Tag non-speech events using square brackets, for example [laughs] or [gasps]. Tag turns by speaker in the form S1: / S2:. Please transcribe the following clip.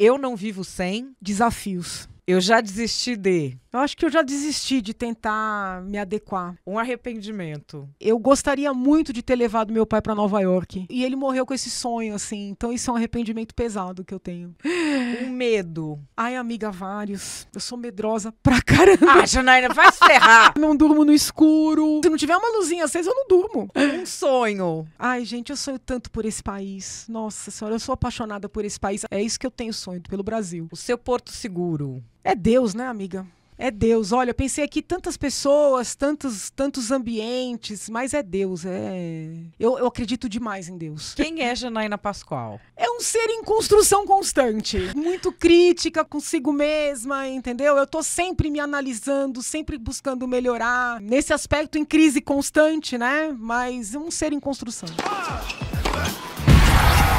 S1: Eu não vivo sem desafios. Eu já desisti de eu acho que eu já desisti de tentar me adequar. Um arrependimento. Eu gostaria muito de ter levado meu pai para Nova York. E ele morreu com esse sonho, assim. Então isso é um arrependimento pesado que eu tenho. [gasps] Um medo. Ai, amiga, vários. Eu sou medrosa pra [laughs] caramba. Ah, Janaína, vai se ferrar. não durmo no escuro. Se não tiver uma luzinha acesa, eu não durmo. Um sonho. Ai, gente, eu sonho tanto por esse país. Nossa senhora, eu sou apaixonada por esse país. É isso que eu tenho sonho, pelo Brasil. O seu porto seguro. É Deus, né, amiga? É Deus. Olha, eu pensei aqui tantas pessoas, tantos, tantos ambientes, mas é Deus. É... Eu, eu acredito demais em Deus. Quem é Janaína Pascoal? É um ser em construção constante. Muito crítica consigo mesma, entendeu? Eu tô sempre me analisando, sempre buscando melhorar. Nesse aspecto, em crise constante, né? Mas um ser em construção. Ah!